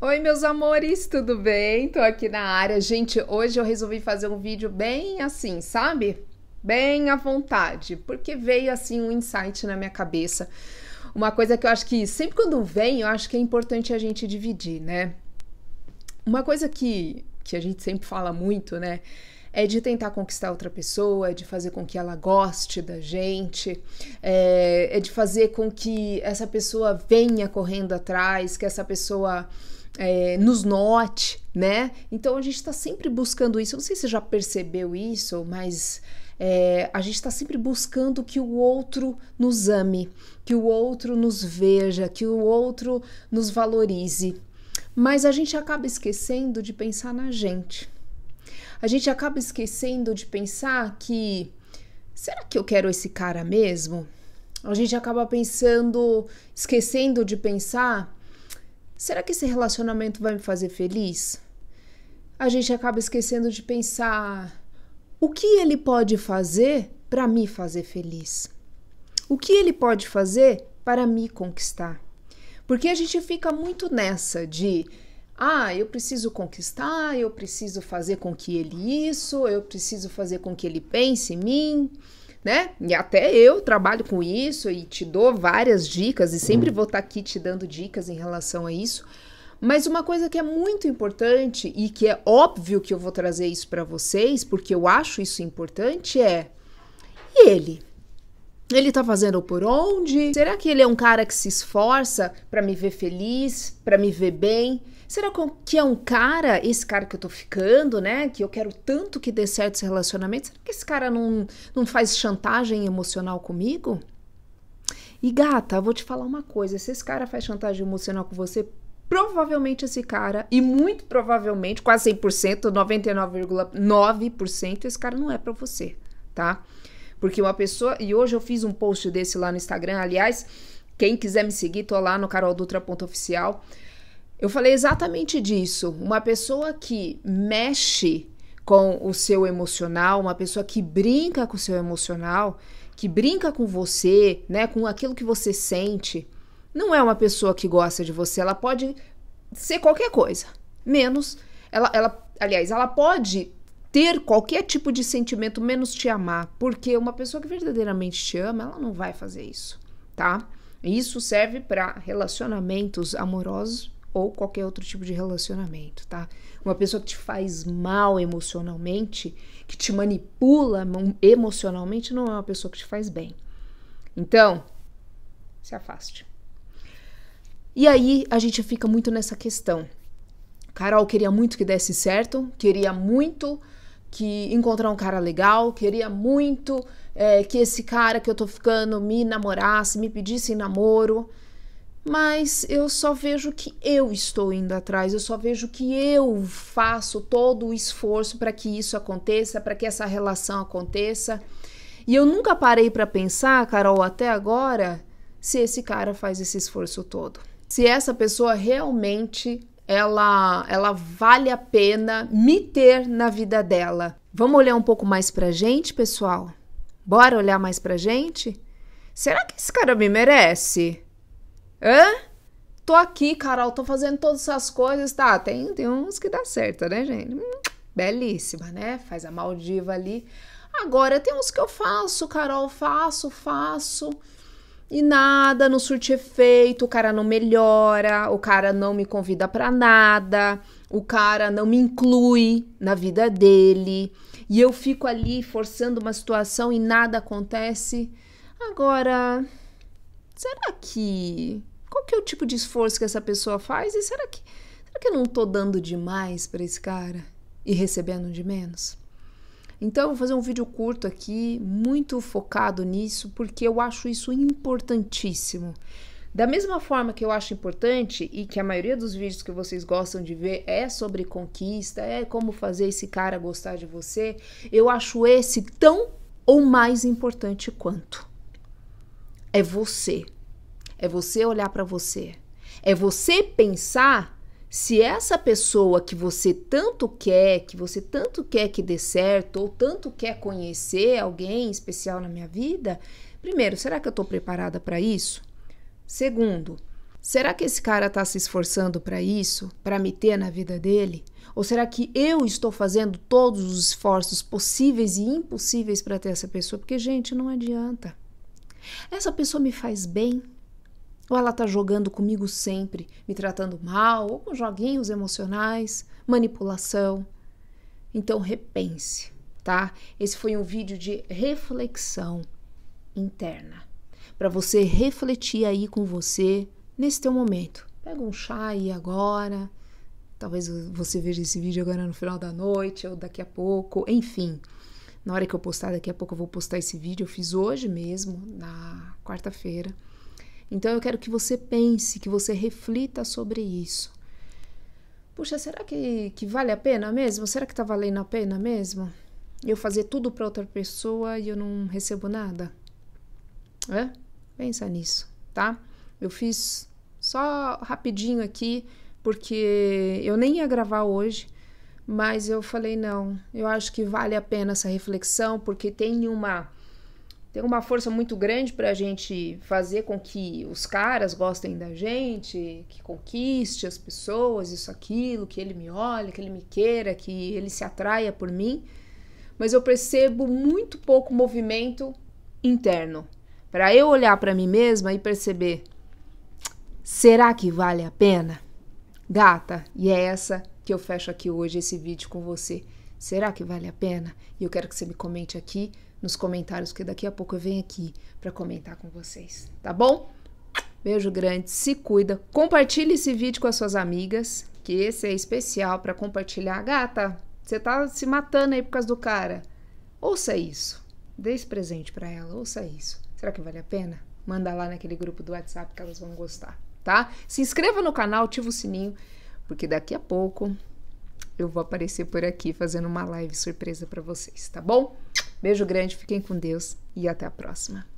Oi, meus amores, tudo bem? Tô aqui na área. Gente, hoje eu resolvi fazer um vídeo bem assim, sabe? Bem à vontade, porque veio assim um insight na minha cabeça. Uma coisa que eu acho que sempre quando vem, eu acho que é importante a gente dividir, né? Uma coisa que, que a gente sempre fala muito, né? É de tentar conquistar outra pessoa, é de fazer com que ela goste da gente, é, é de fazer com que essa pessoa venha correndo atrás, que essa pessoa é, nos note, né? Então a gente está sempre buscando isso. Eu não sei se você já percebeu isso, mas é, a gente está sempre buscando que o outro nos ame, que o outro nos veja, que o outro nos valorize. Mas a gente acaba esquecendo de pensar na gente. A gente acaba esquecendo de pensar que será que eu quero esse cara mesmo? A gente acaba pensando, esquecendo de pensar Será que esse relacionamento vai me fazer feliz? A gente acaba esquecendo de pensar o que ele pode fazer para me fazer feliz. O que ele pode fazer para me conquistar? Porque a gente fica muito nessa de ah, eu preciso conquistar, eu preciso fazer com que ele isso, eu preciso fazer com que ele pense em mim né? E até eu trabalho com isso e te dou várias dicas e sempre vou estar tá aqui te dando dicas em relação a isso. Mas uma coisa que é muito importante e que é óbvio que eu vou trazer isso para vocês, porque eu acho isso importante, é e ele. Ele tá fazendo por onde? Será que ele é um cara que se esforça para me ver feliz, para me ver bem? Será que é um cara, esse cara que eu tô ficando, né? Que eu quero tanto que dê certo esse relacionamento? Será que esse cara não, não faz chantagem emocional comigo? E gata, vou te falar uma coisa: se esse cara faz chantagem emocional com você, provavelmente esse cara, e muito provavelmente, quase 100%, 99,9%, esse cara não é para você, tá? Porque uma pessoa. E hoje eu fiz um post desse lá no Instagram, aliás. Quem quiser me seguir, tô lá no caroldutra.oficial. Oficial eu falei exatamente disso. Uma pessoa que mexe com o seu emocional, uma pessoa que brinca com o seu emocional, que brinca com você, né, com aquilo que você sente, não é uma pessoa que gosta de você. Ela pode ser qualquer coisa, menos ela, ela aliás, ela pode ter qualquer tipo de sentimento menos te amar, porque uma pessoa que verdadeiramente te ama, ela não vai fazer isso, tá? Isso serve para relacionamentos amorosos ou qualquer outro tipo de relacionamento, tá? Uma pessoa que te faz mal emocionalmente, que te manipula emocionalmente, não é uma pessoa que te faz bem. Então, se afaste. E aí a gente fica muito nessa questão. Carol queria muito que desse certo, queria muito que encontrar um cara legal, queria muito é, que esse cara que eu tô ficando me namorasse, me pedisse em namoro mas eu só vejo que eu estou indo atrás, eu só vejo que eu faço todo o esforço para que isso aconteça, para que essa relação aconteça. E eu nunca parei para pensar, Carol, até agora, se esse cara faz esse esforço todo. Se essa pessoa realmente ela ela vale a pena me ter na vida dela. Vamos olhar um pouco mais pra gente, pessoal? Bora olhar mais pra gente? Será que esse cara me merece? Hã? Tô aqui, Carol, tô fazendo todas essas coisas. Tá, tem, tem uns que dá certo, né, gente? Hum, belíssima, né? Faz a Maldiva ali. Agora, tem uns que eu faço, Carol, faço, faço. E nada, não surte efeito, o cara não melhora, o cara não me convida para nada, o cara não me inclui na vida dele. E eu fico ali forçando uma situação e nada acontece. Agora, será que. Qual que é o tipo de esforço que essa pessoa faz? E será que. Será que eu não estou dando demais para esse cara e recebendo de menos? Então, eu vou fazer um vídeo curto aqui, muito focado nisso, porque eu acho isso importantíssimo. Da mesma forma que eu acho importante e que a maioria dos vídeos que vocês gostam de ver é sobre conquista, é como fazer esse cara gostar de você, eu acho esse tão ou mais importante quanto é você. É você olhar para você. É você pensar se essa pessoa que você tanto quer, que você tanto quer que dê certo, ou tanto quer conhecer alguém especial na minha vida, primeiro, será que eu estou preparada para isso? Segundo, será que esse cara está se esforçando para isso, para me ter na vida dele? Ou será que eu estou fazendo todos os esforços possíveis e impossíveis para ter essa pessoa? Porque, gente, não adianta. Essa pessoa me faz bem? Ou ela está jogando comigo sempre, me tratando mal, ou com joguinhos emocionais, manipulação? Então repense, tá? Esse foi um vídeo de reflexão interna, para você refletir aí com você nesse teu momento. Pega um chá aí agora, talvez você veja esse vídeo agora no final da noite ou daqui a pouco, enfim. Na hora que eu postar, daqui a pouco eu vou postar esse vídeo, eu fiz hoje mesmo, na quarta-feira. Então eu quero que você pense, que você reflita sobre isso. Puxa, será que, que vale a pena mesmo? Será que tá valendo a pena mesmo? Eu fazer tudo para outra pessoa e eu não recebo nada? É? Pensa nisso, tá? Eu fiz só rapidinho aqui, porque eu nem ia gravar hoje, mas eu falei não, eu acho que vale a pena essa reflexão porque tem uma tem uma força muito grande para a gente fazer com que os caras gostem da gente, que conquiste as pessoas, isso, aquilo, que ele me olhe, que ele me queira, que ele se atraia por mim. Mas eu percebo muito pouco movimento interno. Para eu olhar para mim mesma e perceber: será que vale a pena? Gata, e é essa que eu fecho aqui hoje esse vídeo com você. Será que vale a pena? E eu quero que você me comente aqui nos comentários, porque daqui a pouco eu venho aqui para comentar com vocês, tá bom? Beijo grande, se cuida. Compartilhe esse vídeo com as suas amigas, que esse é especial para compartilhar. Gata, você tá se matando aí por causa do cara. Ouça isso. Dê esse presente para ela, ouça isso. Será que vale a pena? Manda lá naquele grupo do WhatsApp que elas vão gostar, tá? Se inscreva no canal, ativa o sininho porque daqui a pouco eu vou aparecer por aqui fazendo uma live surpresa para vocês, tá bom? Beijo grande, fiquem com Deus e até a próxima.